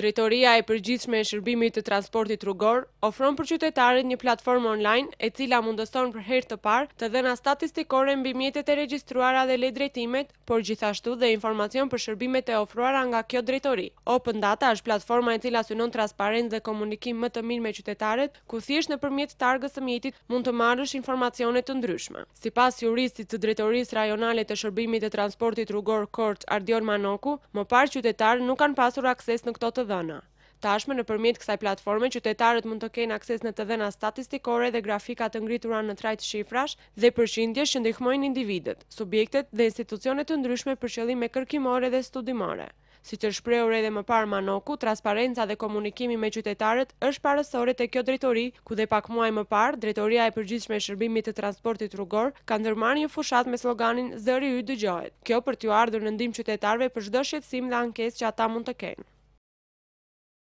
Drejtoria e përgjithshme e shërbimit të transportit rrugor ofron për qytetarët një platformë online e cila mundëson për herë të parë të dhëna statistikore mbi mjetet e regjistruara dhe lejt drejtimet, por gjithashtu dhe informacion për shërbimet e ofruara nga kjo drejtori. Open Data është platforma e cila synon transparent dhe komunikim më të mirë me qytetarët, ku thjesht në përmjet targës të mjetit mund të marrësh informacionet të ndryshme. Si pas juristit të drejtorisë rajonale të shërbimit të transportit rrugor Kort Ardion Manoku, më parë qytetarët nuk kanë pasur akses në këto të dhëna. Tashme në përmjet kësaj platforme, qytetarët mund të kenë akses në të dhena statistikore dhe grafikat të ngritura në trajtë shifrash dhe përshindje që ndihmojnë individet, subjektet dhe institucionet të ndryshme për qëllime kërkimore dhe studimore. Si që shpreur edhe më parë Manoku, transparenca dhe komunikimi me qytetarët është parësore të kjo drejtori, ku dhe pak muaj më parë, drejtoria e përgjithshme e shërbimit të transportit rrugor, ka ndërmarë një fushat me sloganin Zëri ju dëgjohet. Kjo për t'ju ardhur në ndim qytetarve për shdo shqetsim dhe ankes që ata mund të kenë.